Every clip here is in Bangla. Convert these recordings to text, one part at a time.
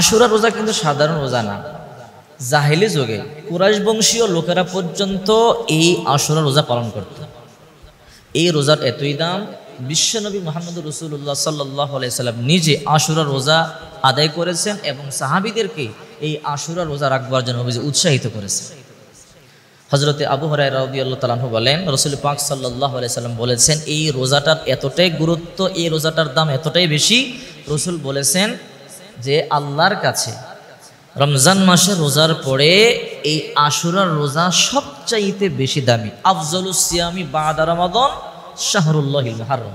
আশুরা রোজা কিন্তু সাধারণ রোজা না জাহেলি যুগে কুরাশ বংশীয় লোকেরা পর্যন্ত এই আশুরা রোজা পালন করত এই রোজার এতই দাম বিশ্বনবী মোহাম্মদ রসুল্লাহ সাল্লাহ সাল্লাম নিজে আশুরা রোজা আদায় করেছেন এবং সাহাবিদেরকে এই আশুরা রোজা রাখবার জন্য উৎসাহিত করেছেন হজরতে আবু হরাই রাউদি আল্লাহ তালাহু বলেন রসুল পাক সাল্লাহ সাল্লাম বলেছেন এই রোজাটার এতটাই গুরুত্ব এই রোজাটার দাম এতটাই বেশি রসুল বলেছেন যে আল্লাহর কাছে রমজান মাসে রোজার পরে এই আশুরার রোজা সবচাইতে বেশি দামি আফজলুসিয়ামি বাদা রমাদন শাহরুল্লাহিল মহারম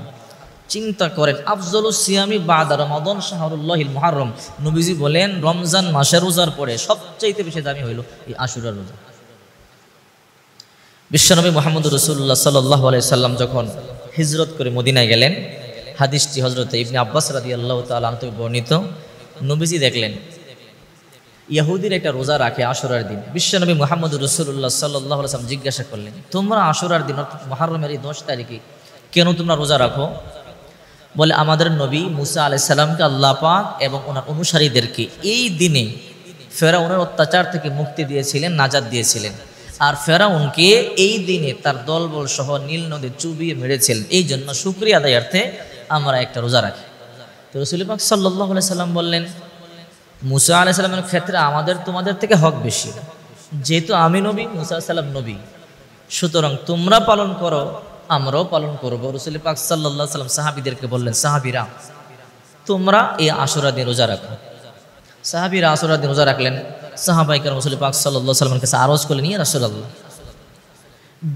চিন্তা করেন আফজলুসিয়ামি বাদা রমাদন শাহরুল্লাহিল মহারম নবীজি বলেন রমজান মাসে রোজার পরে সবচাইতে বেশি দামি হইল এই আশুরার রোজা বিশ্বনবী মোহাম্মদ রসুল্লাহ সাল্লাহ সাল্লাম যখন হিজরত করে মদিনায় গেলেন হাদিসটি হজরত ইবনে আব্বাস রাদি আল্লাহ তালান বর্ণিত নবীজি দেখলেন ইয়াহুদির একটা রোজা রাখে আশুরার দিন বিশ্বনবী মোহাম্মদ রসুল্লাহ সাল্লাহ আসলাম জিজ্ঞাসা করলেন তোমরা আশুরার দিন অর্থাৎ মহারমের এই দশ তারিখে কেন তোমরা রোজা রাখো বলে আমাদের নবী মুসা আলাইসাল্লামকে আল্লাহ পাক এবং ওনার অনুসারীদেরকে এই দিনে ফেরাউনের অত্যাচার থেকে মুক্তি দিয়েছিলেন নাজাদ দিয়েছিলেন আর ফেরাউনকে এই দিনে তার দলবল সহ নীল নদী চুবিয়ে মেরেছিলেন এই জন্য সুক্রিয়া আদায়ার্থে আমরা একটা রোজা রাখি তো রসুল পাক সাল্লাহ সাল্লাম বললেন মুসা আলাহ সাল্লামের ক্ষেত্রে আমাদের তোমাদের থেকে হক বেশি যেহেতু আমি নবী মুসা সাল্লাম নবী সুতরাং তোমরা পালন করো আমরাও পালন করবো রসুল পাক সাল্লাহ সাল্লাম সাহাবিদেরকে বললেন সাহাবিরা তোমরা এই আশুরা রোজা রাখো সাহাবিরা আশুরা রোজা রাখলেন সাহাবাইকার রসুল পাক সাল্লাহ সাল্লামের কাছে আরজ করলেন ইয়ে রাসুল্লাহ আল্লাহ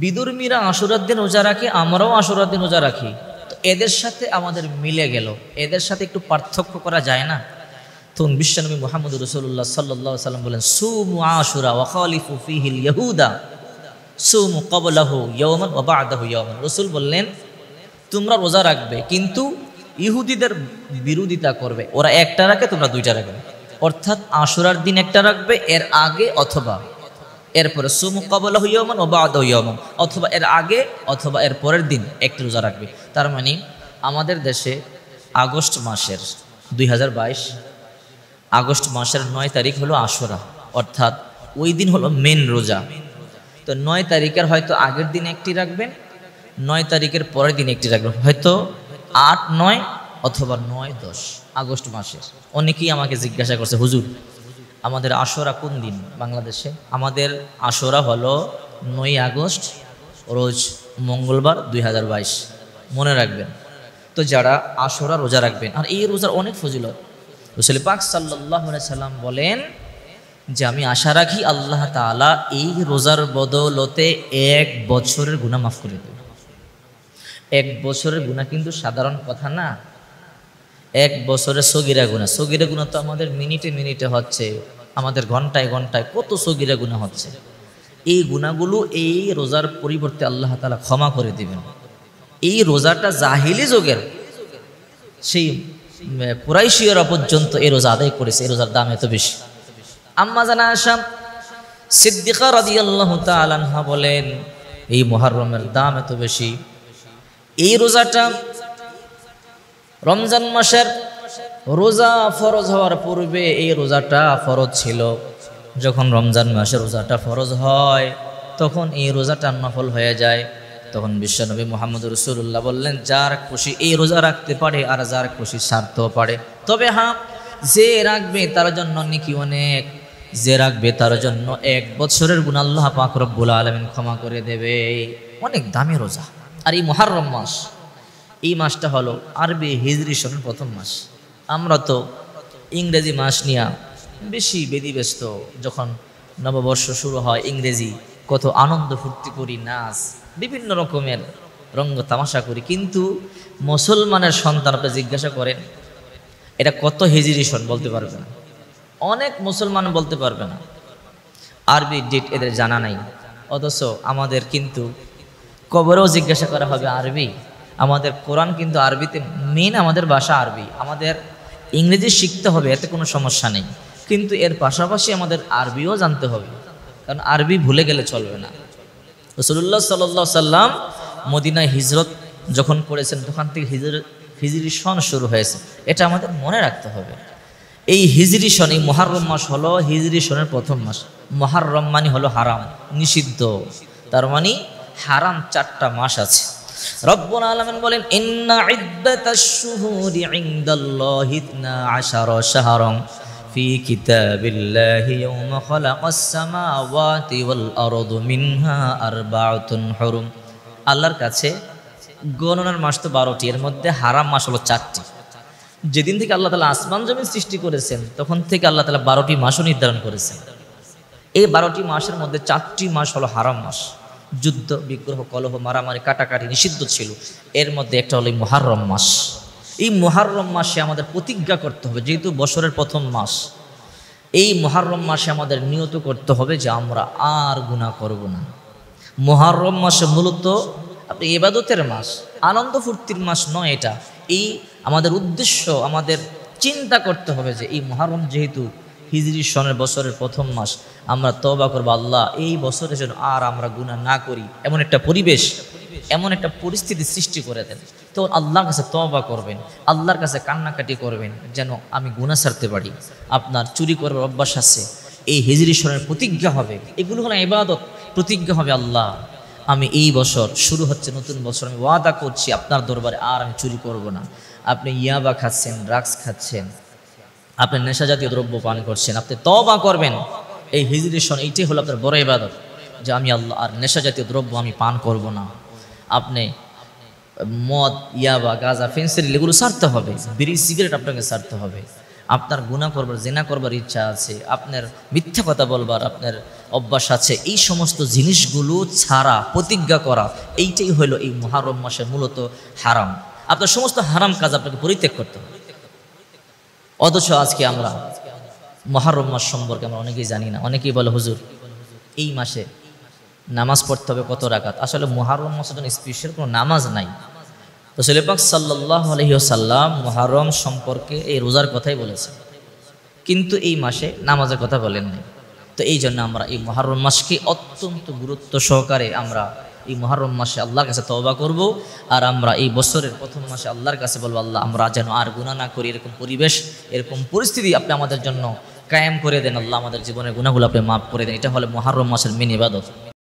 বিদুর্মীরা আশুরার দিন রোজা রাখে আমরাও আশুরার দিন রোজা রাখি এদের সাথে আমাদের মিলে গেল এদের সাথে একটু পার্থক্য করা যায় না তখন বিশ্বনবী মোহাম্মদ রসুল্লাহ সাল্লাম বলেন সুমু আশুরা ওয়াকালিফু ফিহিল ইহুদা সুমু কবলাহু ইয়মন বাবা আদাহু ইয়মন রসুল বললেন তোমরা রোজা রাখবে কিন্তু ইহুদিদের বিরোধিতা করবে ওরা একটা রাখে তোমরা দুইটা রাখবে অর্থাৎ আশুরার দিন একটা রাখবে এর আগে অথবা এরপরে সুম কবল হইয়মন ও বাদ হইয়মন অথবা এর আগে অথবা এর পরের দিন একটি রোজা রাখবে তার মানে আমাদের দেশে আগস্ট মাসের দুই আগস্ট মাসের নয় তারিখ হলো আশরা অর্থাৎ ওই দিন হলো মেন রোজা তো নয় তারিখের হয়তো আগের দিন একটি রাখবেন নয় তারিখের পরের দিন একটি রাখবেন হয়তো আট নয় অথবা নয় দশ আগস্ট মাসের অনেকেই আমাকে জিজ্ঞাসা করছে হুজুর আমাদের আশোরা কোন দিন বাংলাদেশে আমাদের আশোরা হলো নয় আগস্ট রোজ মঙ্গলবার দুই মনে রাখবেন তো যারা আশোরা রোজা রাখবেন আর এই রোজার অনেক ফজিলত রসুল পাক সাল্লাহ সাল্লাম বলেন যে আমি আশা রাখি আল্লাহ তালা এই রোজার বদলতে এক বছরের গুণা মাফ করে দেবে এক বছরের গুণা কিন্তু সাধারণ কথা না এক বছরের সগিরা গুণা সগিরা গুণা তো আমাদের মিনিটে মিনিটে হচ্ছে আমাদের ঘন্টায় ঘন্টায় কত সগিরা গুণা হচ্ছে এই গুণাগুলো এই রোজার পরিবর্তে আল্লাহ তালা ক্ষমা করে দিবেন এই রোজাটা জাহিলি যোগের সেই কুরাইশিয়রা পর্যন্ত এই রোজা আদায় করেছে এই রোজার দাম এত বেশি আম্মা জানা আসাম সিদ্দিকা রাজি আল্লাহ তালহা বলেন এই মহারমের দাম এত বেশি এই রোজাটা রমজান মাসের রোজা ফরজ হওয়ার পূর্বে এই রোজাটা ফরজ ছিল যখন রমজান মাসে রোজাটা ফরজ হয় তখন এই রোজাটা নফল হয়ে যায় তখন বিশ্বনবী মোহাম্মদ রসুল্লাহ বললেন যার খুশি এই রোজা রাখতে পারে আর যার খুশি সারতেও পারে তবে হ্যাঁ যে রাখবে তার জন্য নিকি অনেক যে রাখবে তার জন্য এক বছরের গুণাল্লাহ পাকরবুল আলমিন ক্ষমা করে দেবে অনেক দামি রোজা আর এই মহারম মাস এই মাসটা হলো আরবি হিজরি সনের প্রথম মাস আমরা তো ইংরেজি মাস নিয়া বেশি ব্যস্ত যখন নববর্ষ শুরু হয় ইংরেজি কত আনন্দ ফুর্তি করি নাচ বিভিন্ন রকমের রঙ্গ তামাশা করি কিন্তু মুসলমানের আপনি জিজ্ঞাসা করেন এটা কত হিজিরি সন বলতে পারবে না অনেক মুসলমান বলতে পারবে না আরবি ডেট এদের জানা নাই অথচ আমাদের কিন্তু কবরেও জিজ্ঞাসা করা হবে আরবি আমাদের কোরআন কিন্তু আরবিতে মেন আমাদের ভাষা আরবি আমাদের ইংরেজি শিখতে হবে এতে কোনো সমস্যা নেই কিন্তু এর পাশাপাশি আমাদের আরবিও জানতে হবে কারণ আরবি ভুলে গেলে চলবে না রসুল্লাহ সাল্লাহ সাল্লাম মদিনায় হিজরত যখন করেছেন তখন থেকে হিজর হিজরি সন শুরু হয়েছে এটা আমাদের মনে রাখতে হবে এই হিজরি সন এই মহারম মাস হলো হিজরি সনের প্রথম মাস মহারম মানে হলো হারাম নিষিদ্ধ তার মানে হারাম চারটা মাস আছে রব্বুল আলমিন বলেন ইন্না ইদ্দাতাশ শুহুরি ইনদাল্লাহি 12 শাহরান ফি কিতাবিল্লাহি ইয়াওমা খালাকাস সামাওয়াতি ওয়াল আরদু মিনহা হুরুম আল্লাহর কাছে গণনার মাস তো বারোটি এর মধ্যে হারাম মাস হলো চারটি যেদিন থেকে আল্লাহ তালা আসমান জমিন সৃষ্টি করেছেন তখন থেকে আল্লাহ তালা বারোটি মাসও নির্ধারণ করেছেন এই বারোটি মাসের মধ্যে চারটি মাস হলো হারাম মাস যুদ্ধ বিগ্রহ কলহ মারামারি কাটাকাটি নিষিদ্ধ ছিল এর মধ্যে একটা হলো মহারম মাস এই মহারম মাসে আমাদের প্রতিজ্ঞা করতে হবে যেহেতু বছরের প্রথম মাস এই মহারম মাসে আমাদের নিয়ত করতে হবে যে আমরা আর গুণা করব না মহারম মাসে মূলত আপনি এবাদতের মাস আনন্দ ফুর্তির মাস নয় এটা এই আমাদের উদ্দেশ্য আমাদের চিন্তা করতে হবে যে এই মহারম যেহেতু হিজরি সনের বছরের প্রথম মাস আমরা তবা করবো আল্লাহ এই বছরে যেন আর আমরা গুণা না করি এমন একটা পরিবেশ এমন একটা পরিস্থিতি সৃষ্টি করে দেন তো আল্লাহর কাছে তবা করবেন আল্লাহর কাছে কান্নাকাটি করবেন যেন আমি গুণা সারতে পারি আপনার চুরি করবার অভ্যাস আছে এই হিজরি সনের প্রতিজ্ঞা হবে এগুলো হলো ইবাদত প্রতিজ্ঞা হবে আল্লাহ আমি এই বছর শুরু হচ্ছে নতুন বছর আমি ওয়াদা করছি আপনার দরবারে আর আমি চুরি করব না আপনি ইয়াবা খাচ্ছেন ড্রাগস খাচ্ছেন আপনি নেশা জাতীয় দ্রব্য পান করছেন আপনি তবা করবেন এই হিজরেশন এইটাই হলো আপনার বড় ইবাদত যে আমি আল্লাহ আর নেশা জাতীয় দ্রব্য আমি পান করব না আপনি মদ ইয়াবা গাঁজা ফেন্সিল এগুলো সারতে হবে বিড়ি সিগারেট আপনাকে সারতে হবে আপনার গুণা করবার জেনা করবার ইচ্ছা আছে আপনার মিথ্যা কথা বলবার আপনার অভ্যাস আছে এই সমস্ত জিনিসগুলো ছাড়া প্রতিজ্ঞা করা এইটাই হলো এই মহারম মাসের মূলত হারাম আপনার সমস্ত হারাম কাজ আপনাকে পরিত্যাগ করতে হবে অথচ আজকে আমরা মহারম মাস সম্পর্কে আমরা অনেকেই জানি না অনেকেই বলে হুজুর এই মাসে নামাজ পড়তে হবে কত রাখাত আসলে মহারম মাসের জন্য স্পেশাল কোনো নামাজ নাই তো সেলেপাক সাল্লাহ আলহিহসাল্লাম মহারম সম্পর্কে এই রোজার কথাই বলেছেন কিন্তু এই মাসে নামাজের কথা বলেন নাই তো এই জন্য আমরা এই মহারম মাসকে অত্যন্ত গুরুত্ব সহকারে আমরা এই মহরম মাসে আল্লাহর কাছে তবা করব আর আমরা এই বছরের প্রথম মাসে আল্লাহর কাছে বলবো আল্লাহ আমরা যেন আর গুণা না করি এরকম পরিবেশ এরকম পরিস্থিতি আপনি আমাদের জন্য কায়েম করে দেন আল্লাহ আমাদের জীবনের গুণাগুলো আপনি মাফ করে দেন এটা হলো মহরম মাসের মিন ইবাদত